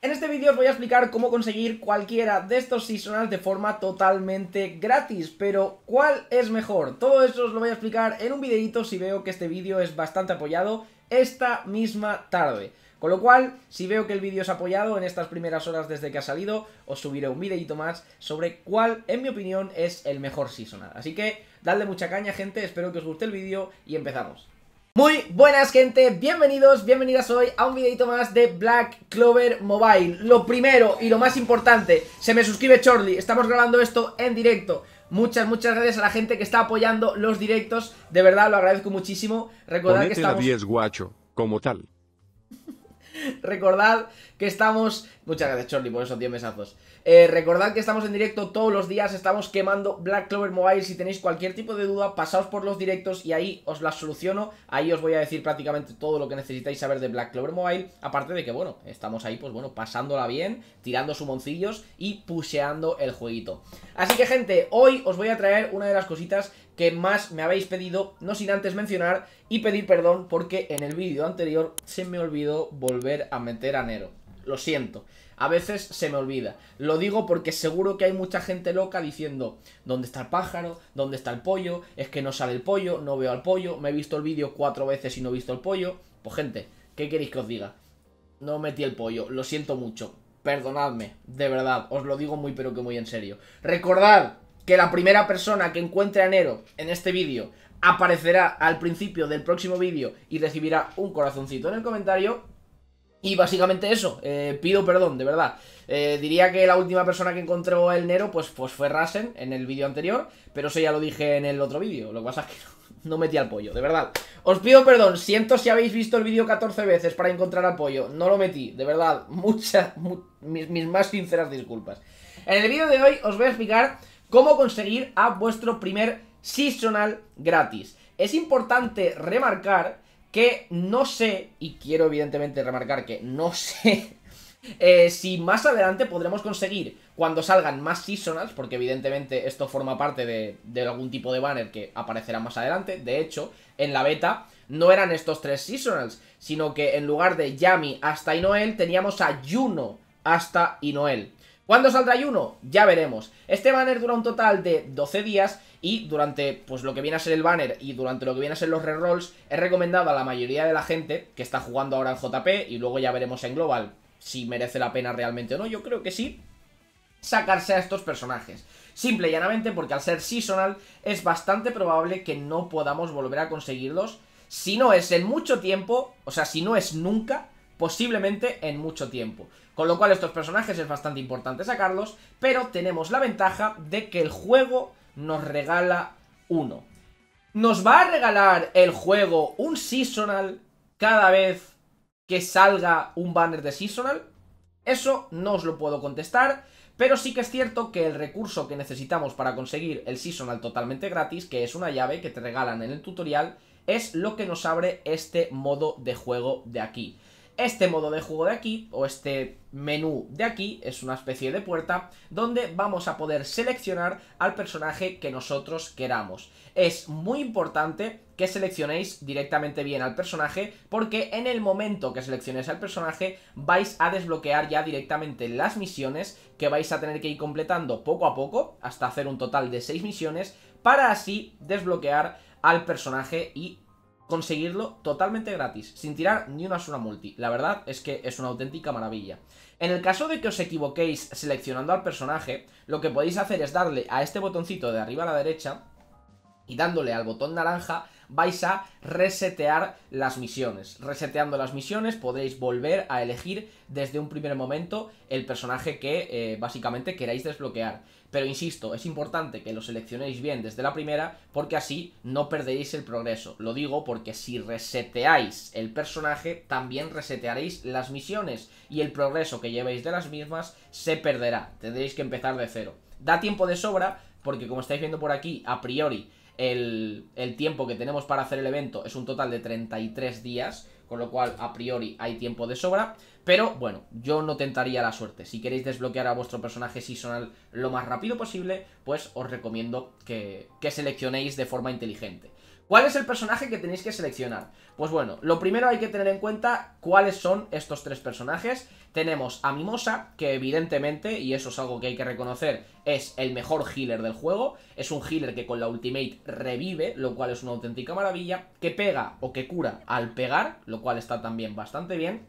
En este vídeo os voy a explicar cómo conseguir cualquiera de estos seasonals de forma totalmente gratis, pero ¿cuál es mejor? Todo eso os lo voy a explicar en un videito si veo que este vídeo es bastante apoyado esta misma tarde. Con lo cual, si veo que el vídeo es apoyado en estas primeras horas desde que ha salido, os subiré un videito más sobre cuál, en mi opinión, es el mejor seasonal. Así que, dadle mucha caña, gente, espero que os guste el vídeo y empezamos. Muy buenas gente, bienvenidos, bienvenidas hoy a un videito más de Black Clover Mobile Lo primero y lo más importante, se me suscribe Charlie, estamos grabando esto en directo Muchas, muchas gracias a la gente que está apoyando los directos, de verdad lo agradezco muchísimo Recordad que estamos... guacho, como tal recordad que estamos... Muchas gracias, Chorli, por esos 10 mesazos. Eh, recordad que estamos en directo todos los días, estamos quemando Black Clover Mobile. Si tenéis cualquier tipo de duda, pasaos por los directos y ahí os las soluciono. Ahí os voy a decir prácticamente todo lo que necesitáis saber de Black Clover Mobile. Aparte de que, bueno, estamos ahí, pues bueno, pasándola bien, tirando sumoncillos y puseando el jueguito. Así que, gente, hoy os voy a traer una de las cositas que más me habéis pedido, no sin antes mencionar y pedir perdón porque en el vídeo anterior se me olvidó volver a meter a Nero. Lo siento, a veces se me olvida. Lo digo porque seguro que hay mucha gente loca diciendo, ¿dónde está el pájaro? ¿Dónde está el pollo? Es que no sale el pollo, no veo al pollo, me he visto el vídeo cuatro veces y no he visto el pollo. Pues gente, ¿qué queréis que os diga? No metí el pollo, lo siento mucho. Perdonadme, de verdad, os lo digo muy pero que muy en serio. Recordad que la primera persona que encuentre a Nero en este vídeo aparecerá al principio del próximo vídeo y recibirá un corazoncito en el comentario. Y básicamente eso, eh, pido perdón, de verdad. Eh, diría que la última persona que encontró el Nero pues, pues, fue Rasen en el vídeo anterior, pero eso ya lo dije en el otro vídeo. Lo que pasa es que no, metí al pollo, de verdad. Os pido perdón, siento si habéis visto el vídeo 14 veces para encontrar al pollo. No lo metí, de verdad, muchas, mis más sinceras disculpas. En el vídeo de hoy os voy a explicar cómo conseguir a vuestro primer seasonal gratis. Es importante remarcar que no sé, y quiero evidentemente remarcar que no sé eh, si más adelante podremos conseguir cuando salgan más seasonals, porque evidentemente esto forma parte de, algún tipo de banner que aparecerá más adelante. De hecho, en la beta no eran estos tres seasonals, sino que en lugar de Yami hasta Inoel teníamos a Juno hasta Inoel. ¿Cuándo saldrá uno? Ya veremos. Este banner dura un total de 12 días y durante pues lo que viene a ser el banner y durante lo que viene a ser los rerolls es recomendado a la mayoría de la gente que está jugando ahora en JP y luego ya veremos en Global si merece la pena realmente o no, yo creo que sí, sacarse a estos personajes. Simple y llanamente porque al ser seasonal es bastante probable que no podamos volver a conseguirlos si no es en mucho tiempo, o sea, si no es nunca posiblemente en mucho tiempo. Con lo cual estos personajes es bastante importante sacarlos, pero tenemos la ventaja de que el juego nos regala uno. Nos va a regalar el juego un seasonal cada vez que salga un banner de seasonal. Eso no os lo puedo contestar, pero sí que es cierto que el recurso que necesitamos para conseguir el seasonal totalmente gratis, que es una llave que te regalan en el tutorial, es lo que nos abre este modo de juego de aquí. Este modo de juego de aquí, o este menú de aquí, es una especie de puerta donde vamos a poder seleccionar al personaje que nosotros queramos. Es muy importante que seleccionéis directamente bien al personaje porque en el momento que seleccionéis al personaje vais a desbloquear ya directamente las misiones que vais a tener que ir completando poco a poco hasta hacer un total de 6 misiones para así desbloquear al personaje y conseguirlo totalmente gratis, sin tirar ni una sola multi. La verdad es que es una auténtica maravilla. En el caso de que os equivoquéis seleccionando al personaje, lo que podéis hacer es darle a este botoncito de arriba a la derecha y dándole al botón naranja vais a resetear las misiones. Reseteando las misiones podréis volver a elegir desde un primer momento el personaje que eh, básicamente queráis desbloquear. Pero insisto, es importante que lo seleccionéis bien desde la primera porque así no perderéis el progreso. Lo digo porque si reseteáis el personaje, también resetearéis las misiones y el progreso que llevéis de las mismas se perderá. Tendréis que empezar de cero. Da tiempo de sobra porque como estáis viendo por aquí, a priori el, tiempo que tenemos para hacer el evento es un total de 33 días, con lo cual a priori hay tiempo de sobra. Pero bueno, yo no tentaría la suerte. Si queréis desbloquear a vuestro personaje seasonal lo más rápido posible, pues os recomiendo que seleccionéis de forma inteligente. ¿Cuál es el personaje que tenéis que seleccionar? Pues bueno, lo primero hay que tener en cuenta cuáles son estos tres personajes. Tenemos a Mimosa, que evidentemente, y eso es algo que hay que reconocer, es el mejor healer del juego. Es un healer que con la ultimate revive, lo cual es una auténtica maravilla, que pega o que cura al pegar, lo cual está también bastante bien.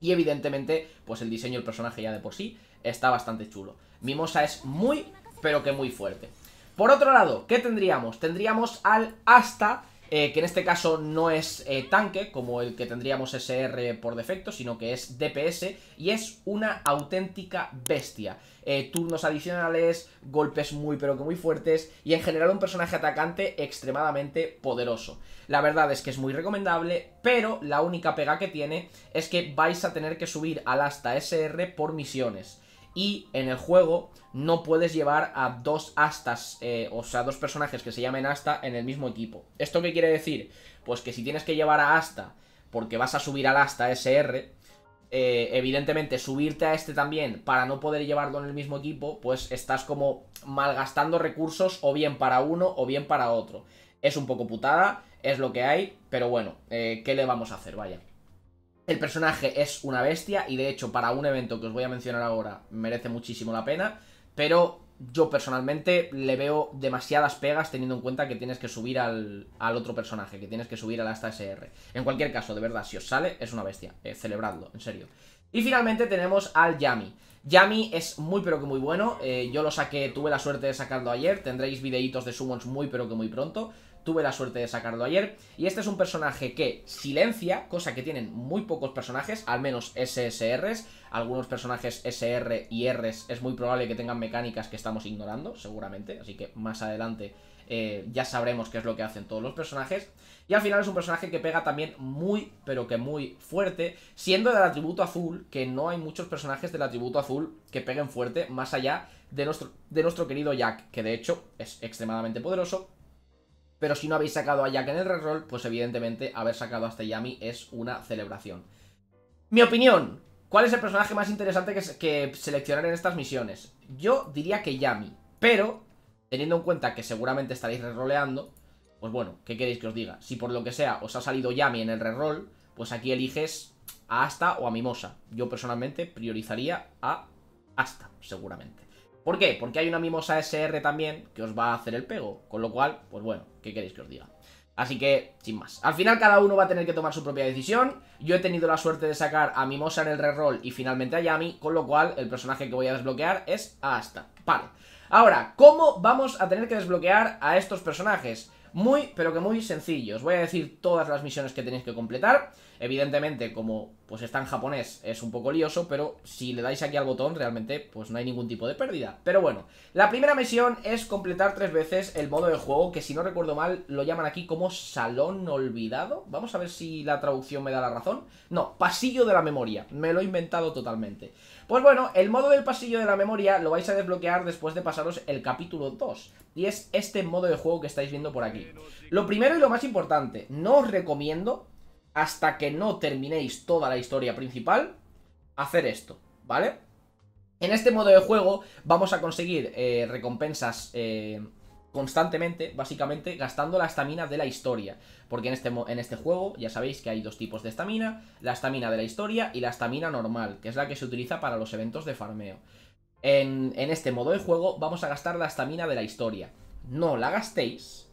Y evidentemente, pues el diseño del personaje ya de por sí está bastante chulo. Mimosa es muy, pero que muy fuerte. Por otro lado, ¿qué tendríamos? Tendríamos al Asta, eh, que en este caso no es eh, tanque como el que tendríamos SR por defecto, sino que es DPS y es una auténtica bestia. Eh, turnos adicionales, golpes muy pero que muy fuertes y en general un personaje atacante extremadamente poderoso. La verdad es que es muy recomendable, pero la única pega que tiene es que vais a tener que subir al Asta SR por misiones y en el juego no puedes llevar a dos astas, eh, o sea, dos personajes que se llamen asta en el mismo equipo. ¿Esto qué quiere decir? Pues que si tienes que llevar a asta porque vas a subir al asta SR, eh, evidentemente subirte a este también para no poder llevarlo en el mismo equipo, pues estás como malgastando recursos o bien para uno o bien para otro. Es un poco putada, es lo que hay, pero bueno, eh, ¿qué le vamos a hacer? Vaya. El personaje es una bestia y de hecho para un evento que os voy a mencionar ahora merece muchísimo la pena, pero yo personalmente le veo demasiadas pegas teniendo en cuenta que tienes que subir al, otro personaje, que tienes que subir al hasta SR. En cualquier caso, de verdad, si os sale, es una bestia. Eh, celebradlo, en serio. Y finalmente tenemos al Yami. Yami es muy pero que muy bueno, eh, yo lo saqué, tuve la suerte de sacarlo ayer, tendréis videitos de summons muy pero que muy pronto tuve la suerte de sacarlo ayer. Y este es un personaje que silencia, cosa que tienen muy pocos personajes, al menos SSRs. Algunos personajes SR y R es muy probable que tengan mecánicas que estamos ignorando, seguramente. Así que más adelante eh, ya sabremos qué es lo que hacen todos los personajes. Y al final es un personaje que pega también muy, pero que muy fuerte, siendo del atributo azul, que no hay muchos personajes del atributo azul que peguen fuerte, más allá de nuestro, de nuestro querido Jack, que de hecho es extremadamente poderoso, pero si no habéis sacado a Jack en el reroll, pues evidentemente haber sacado a este Yami es una celebración. Mi opinión, ¿cuál es el personaje más interesante que, que seleccionar en estas misiones? Yo diría que Yami, pero teniendo en cuenta que seguramente estaréis reroleando, pues bueno, ¿qué queréis que os diga? Si por lo que sea os ha salido Yami en el reroll, pues aquí eliges a Asta o a Mimosa. Yo personalmente priorizaría a Asta, seguramente. ¿Por qué? Porque hay una mimosa SR también que os va a hacer el pego. Con lo cual, pues bueno, ¿qué queréis que os diga? Así que, sin más. Al final cada uno va a tener que tomar su propia decisión. Yo he tenido la suerte de sacar a Mimosa en el reroll y finalmente a Yami, con lo cual el personaje que voy a desbloquear es Asta. Vale. Ahora, ¿cómo vamos a tener que desbloquear a estos personajes? muy, pero que muy sencillo. Os voy a decir todas las misiones que tenéis que completar. Evidentemente, como pues está en japonés, es un poco lioso, pero si le dais aquí al botón, realmente pues no hay ningún tipo de pérdida. Pero bueno, la primera misión es completar tres veces el modo de juego, que si no recuerdo mal, lo llaman aquí como Salón Olvidado. Vamos a ver si la traducción me da la razón. No, Pasillo de la Memoria. Me lo he inventado totalmente. Pues bueno, el modo del Pasillo de la Memoria lo vais a desbloquear después de pasaros el capítulo 2. Y es este modo de juego que estáis viendo por aquí. Lo primero y lo más importante, no os recomiendo, hasta que no terminéis toda la historia principal, hacer esto, ¿vale? En este modo de juego vamos a conseguir eh, recompensas eh, constantemente, básicamente gastando la estamina de la historia. Porque en este, en este juego ya sabéis que hay dos tipos de estamina, la estamina de la historia y la estamina normal, que es la que se utiliza para los eventos de farmeo. En, en este modo de juego vamos a gastar la estamina de la historia. No la gastéis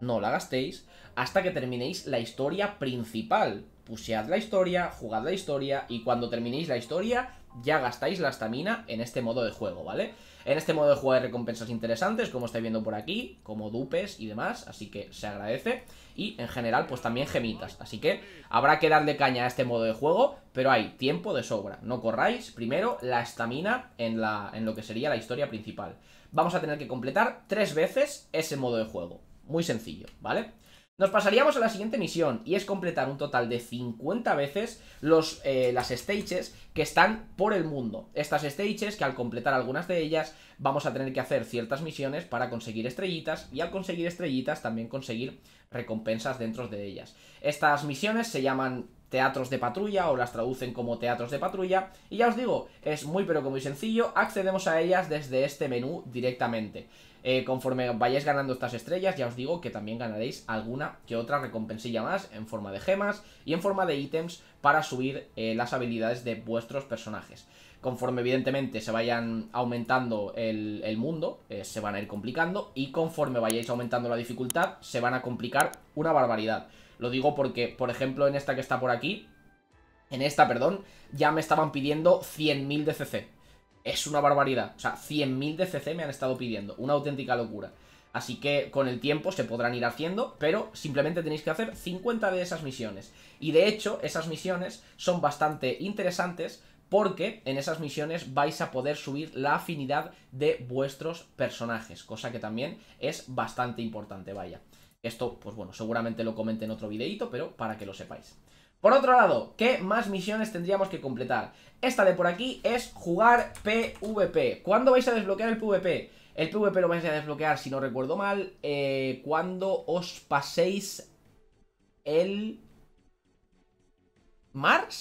no la gastéis hasta que terminéis la historia principal. Pusead la historia, jugad la historia y cuando terminéis la historia ya gastáis la estamina en este modo de juego, ¿vale? En este modo de juego hay recompensas interesantes, como estáis viendo por aquí, como dupes y demás, así que se agradece. Y en general, pues también gemitas, así que habrá que darle caña a este modo de juego, pero hay tiempo de sobra. No corráis, primero, la estamina en, en lo que sería la historia principal. Vamos a tener que completar tres veces ese modo de juego. Muy sencillo, ¿vale? Nos pasaríamos a la siguiente misión y es completar un total de 50 veces los, eh, las stages que están por el mundo. Estas stages que al completar algunas de ellas vamos a tener que hacer ciertas misiones para conseguir estrellitas y al conseguir estrellitas también conseguir recompensas dentro de ellas. Estas misiones se llaman teatros de patrulla o las traducen como teatros de patrulla. Y ya os digo, es muy pero que muy sencillo, accedemos a ellas desde este menú directamente. Eh, conforme vayáis ganando estas estrellas, ya os digo que también ganaréis alguna que otra recompensilla más en forma de gemas y en forma de ítems para subir eh, las habilidades de vuestros personajes. Conforme evidentemente se vayan aumentando el, mundo, eh, se van a ir complicando y conforme vayáis aumentando la dificultad, se van a complicar una barbaridad. Lo digo porque, por ejemplo, en esta que está por aquí, en esta, perdón, ya me estaban pidiendo 100.000 de CC. Es una barbaridad. O sea, 100.000 de CC me han estado pidiendo. Una auténtica locura. Así que con el tiempo se podrán ir haciendo, pero simplemente tenéis que hacer 50 de esas misiones. Y de hecho, esas misiones son bastante interesantes porque en esas misiones vais a poder subir la afinidad de vuestros personajes, cosa que también es bastante importante, vaya. Esto, pues bueno, seguramente lo comente en otro videito, pero para que lo sepáis. Por otro lado, ¿qué más misiones tendríamos que completar? Esta de por aquí es jugar PvP. ¿Cuándo vais a desbloquear el PvP? El PvP lo vais a desbloquear, si no recuerdo mal, eh, cuando os paséis el... ¿Mars?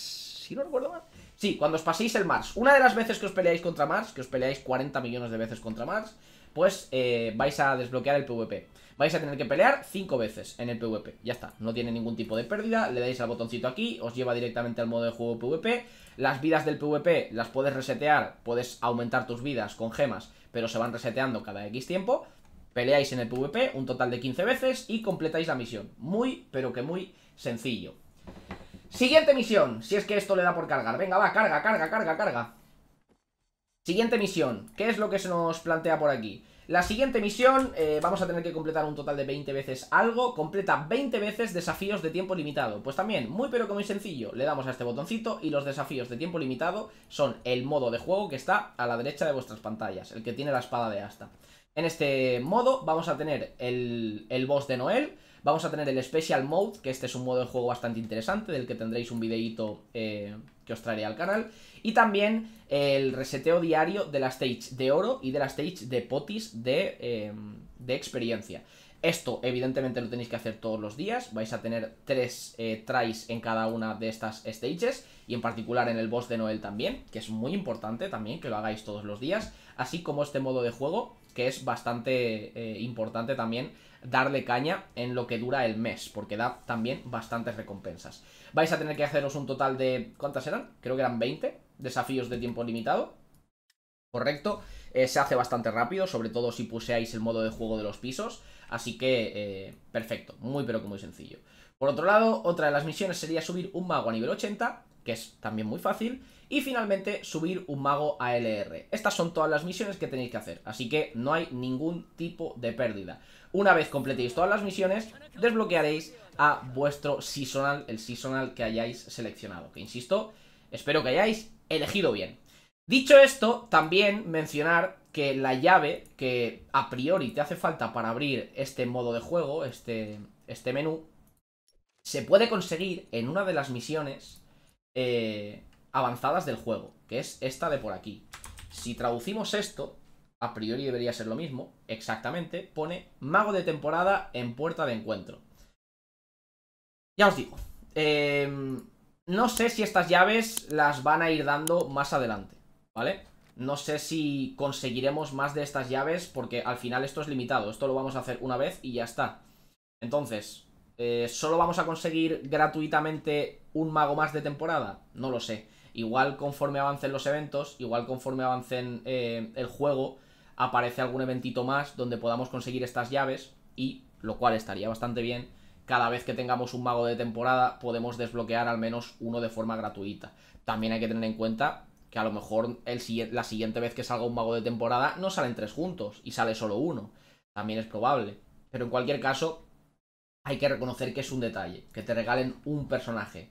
Si no recuerdo mal. Sí, cuando os paséis el Mars. Una de las veces que os peleáis contra Mars, que os peleáis 40 millones de veces contra Mars, pues eh, vais a desbloquear el PvP vais a tener que pelear 5 veces en el PvP. Ya está, no tiene ningún tipo de pérdida, le dais al botoncito aquí, os lleva directamente al modo de juego PvP. Las vidas del PvP las puedes resetear, puedes aumentar tus vidas con gemas, pero se van reseteando cada X tiempo. Peleáis en el PvP un total de 15 veces y completáis la misión. Muy, pero que muy sencillo. Siguiente misión, si es que esto le da por cargar. Venga, va, carga, carga, carga, carga. Siguiente misión, ¿qué es lo que se nos plantea por aquí? La siguiente misión, eh, vamos a tener que completar un total de 20 veces algo. Completa 20 veces desafíos de tiempo limitado. Pues también, muy pero que muy sencillo, le damos a este botoncito y los desafíos de tiempo limitado son el modo de juego que está a la derecha de vuestras pantallas, el que tiene la espada de asta. En este modo vamos a tener el, el boss de Noel, vamos a tener el Special Mode, que este es un modo de juego bastante interesante, del que tendréis un videíto... Eh, que os traeré al canal. Y también el reseteo diario de la stage de oro y de la stage de potis em, de, experiencia. Esto evidentemente lo tenéis que hacer todos los días, vais a tener tres eh, tries en cada una de estas stages y en particular en el boss de Noel también, que es muy importante también que lo hagáis todos los días, así como este modo de juego que es bastante eh, importante también darle caña en lo que dura el mes, porque da también bastantes recompensas. Vais a tener que haceros un total de... ¿Cuántas eran? Creo que eran 20 desafíos de tiempo limitado. Correcto. Eh, se hace bastante rápido, sobre todo si puseáis el modo de juego de los pisos. Así que, eh, perfecto. Muy pero que muy sencillo. Por otro lado, otra de las misiones sería subir un mago a nivel 80 que es también muy fácil. Y finalmente, subir un mago a LR. Estas son todas las misiones que tenéis que hacer, así que no hay ningún tipo de pérdida. Una vez completéis todas las misiones, desbloquearéis a vuestro seasonal, el seasonal que hayáis seleccionado. Que insisto, espero que hayáis elegido bien. Dicho esto, también mencionar que la llave que a priori te hace falta para abrir este modo de juego, este, este menú, se puede conseguir en una de las misiones eh, avanzadas del juego, que es esta de por aquí. Si traducimos esto, a priori debería ser lo mismo, exactamente, pone mago de temporada en puerta de encuentro. Ya os digo, em, no sé si estas llaves las van a ir dando más adelante, ¿vale? No sé si conseguiremos más de estas llaves porque al final esto es limitado, esto lo vamos a hacer una vez y ya está. Entonces, eh, ¿solo vamos a conseguir gratuitamente un mago más de temporada? No lo sé. Igual conforme avancen los eventos, igual conforme avancen eh, el juego, aparece algún eventito más donde podamos conseguir estas llaves y lo cual estaría bastante bien. Cada vez que tengamos un mago de temporada podemos desbloquear al menos uno de forma gratuita. También hay que tener en cuenta que a lo mejor el, la siguiente vez que salga un mago de temporada no salen tres juntos y sale solo uno. También es probable. Pero en cualquier caso, hay que reconocer que es un detalle, que te regalen un personaje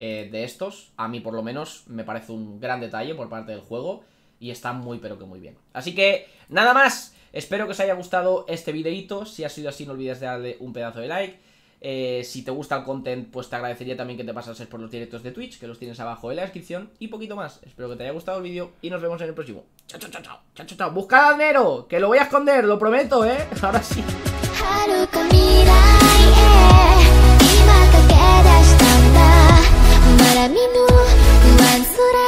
eh, de estos, a mí por lo menos me parece un gran detalle por parte del juego y está muy pero que muy bien. Así que nada más, espero que os haya gustado este videito, si ha sido así no olvides de darle un pedazo de like. Eh, si te gusta el content, pues te agradecería también que te pasases por los directos de Twitch, que los tienes abajo en la descripción, y poquito más. Espero que te haya gustado el vídeo y nos vemos en el próximo. Chao, chao, chao, chao, chao, chao, Busca dinero, que lo voy a esconder, lo prometo, ¿eh? Ahora sí. sore